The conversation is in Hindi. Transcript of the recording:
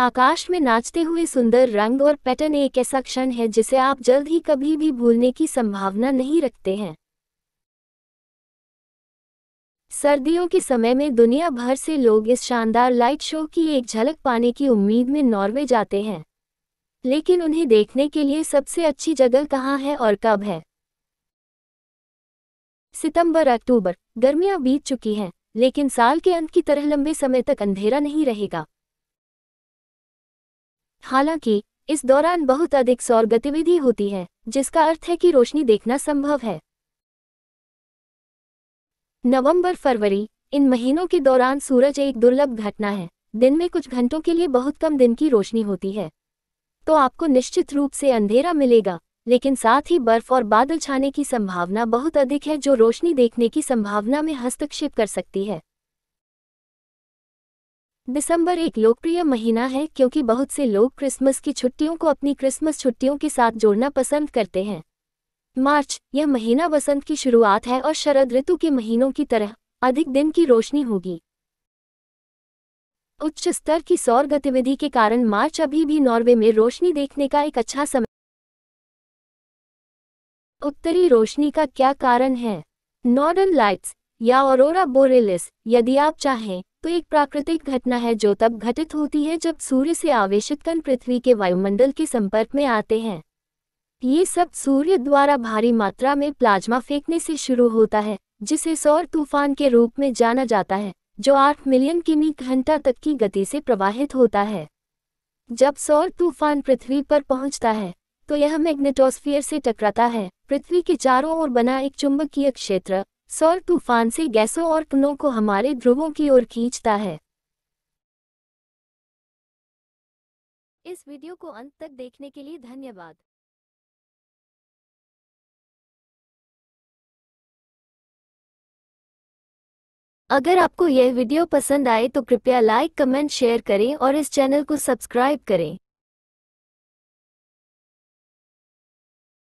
आकाश में नाचते हुए सुंदर रंग और पैटर्न एक ऐसा क्षण है जिसे आप जल्द ही कभी भी भूलने की संभावना नहीं रखते हैं सर्दियों के समय में दुनिया भर से लोग इस शानदार लाइट शो की एक झलक पाने की उम्मीद में नॉर्वे जाते हैं लेकिन उन्हें देखने के लिए सबसे अच्छी जगह कहाँ है और कब है सितंबर अक्टूबर गर्मियां बीत चुकी हैं लेकिन साल के अंत की तरह लंबे समय तक अंधेरा नहीं रहेगा हालांकि इस दौरान बहुत अधिक सौर गतिविधि होती है जिसका अर्थ है कि रोशनी देखना संभव है नवंबर फरवरी इन महीनों के दौरान सूरज एक दुर्लभ घटना है दिन में कुछ घंटों के लिए बहुत कम दिन की रोशनी होती है तो आपको निश्चित रूप से अंधेरा मिलेगा लेकिन साथ ही बर्फ और बादल छाने की संभावना बहुत अधिक है जो रोशनी देखने की संभावना में हस्तक्षेप कर सकती है दिसंबर एक लोकप्रिय महीना है क्योंकि बहुत से लोग क्रिसमस की छुट्टियों को अपनी क्रिसमस छुट्टियों के साथ जोड़ना पसंद करते हैं मार्च यह महीना वसंत की शुरुआत है और शरद ऋतु के महीनों की तरह अधिक दिन की रोशनी होगी उच्च स्तर की सौर गतिविधि के कारण मार्च अभी भी नॉर्वे में रोशनी देखने का एक अच्छा समय उत्तरी रोशनी का क्या कारण है नॉर्डर्न लाइट्स या ओरोरा बोरेलिस यदि आप चाहें तो एक प्राकृतिक घटना है जो तब घटित होती है जब सूर्य से आवेशित कण पृथ्वी के वायुमंडल के संपर्क में आते हैं ये सब सूर्य द्वारा भारी मात्रा में प्लाज्मा फेंकने से शुरू होता है जिसे सौर तूफान के रूप में जाना जाता है जो आठ मिलियन किमी घंटा तक की गति से प्रवाहित होता है जब सौर तूफान पृथ्वी पर पहुंचता है तो यह मैग्नेटोस्फियर से टकराता है पृथ्वी के चारों ओर बना एक चुंबकीय क्षेत्र सौर तूफान से गैसों और कणों को हमारे ध्रुवों की ओर खींचता है इस वीडियो को अंत तक देखने के लिए धन्यवाद अगर आपको यह वीडियो पसंद आए तो कृपया लाइक कमेंट शेयर करें और इस चैनल को सब्सक्राइब करें